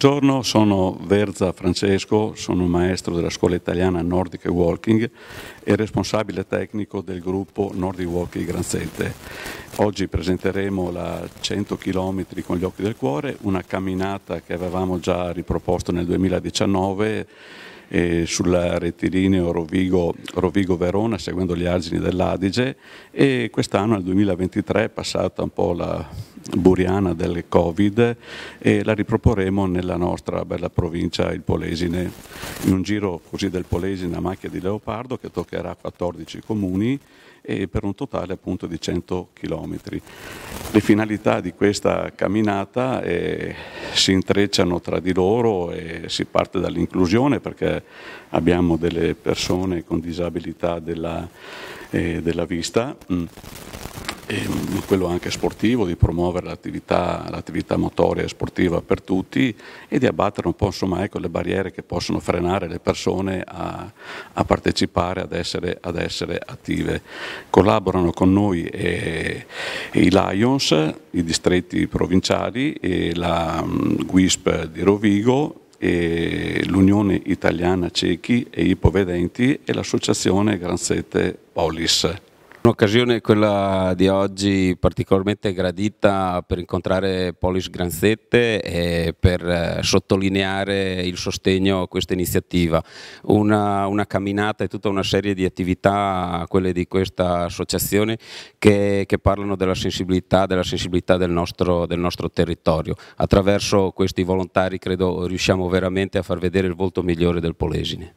Buongiorno, sono Verza Francesco, sono maestro della scuola italiana Nordic Walking e responsabile tecnico del gruppo Nordic Walking Granzette. Oggi presenteremo la 100 km con gli occhi del cuore, una camminata che avevamo già riproposto nel 2019 eh, sul rettilineo Rovigo-Verona seguendo gli argini dell'Adige e quest'anno nel 2023 è passata un po' la, buriana del Covid e la riproporremo nella nostra bella provincia, il Polesine, in un giro così del Polesine a macchia di leopardo che toccherà 14 comuni e per un totale appunto di 100 km. Le finalità di questa camminata eh, si intrecciano tra di loro e si parte dall'inclusione perché abbiamo delle persone con disabilità della, eh, della vista. Mm quello anche sportivo, di promuovere l'attività, l'attività motoria e sportiva per tutti e di abbattere un po' insomma, ecco, le barriere che possono frenare le persone a, a partecipare, ad essere, ad essere, attive. Collaborano con noi e, eh, e i Lions, i distretti provinciali, e la um, mm, GUISP di Rovigo l'Unione Italiana Ciechi e Ipovedenti e l'Associazione Granzette Polis. Un'occasione, quella di oggi, particolarmente gradita per incontrare Polis Granzette e per eh, sottolineare il sostegno a questa iniziativa. Una, una camminata e tutta una serie di attività, quelle di questa associazione, che, che parlano della sensibilità, della sensibilità del nostro, del nostro territorio. Attraverso questi volontari credo riusciamo veramente a far vedere il volto migliore del Polesine.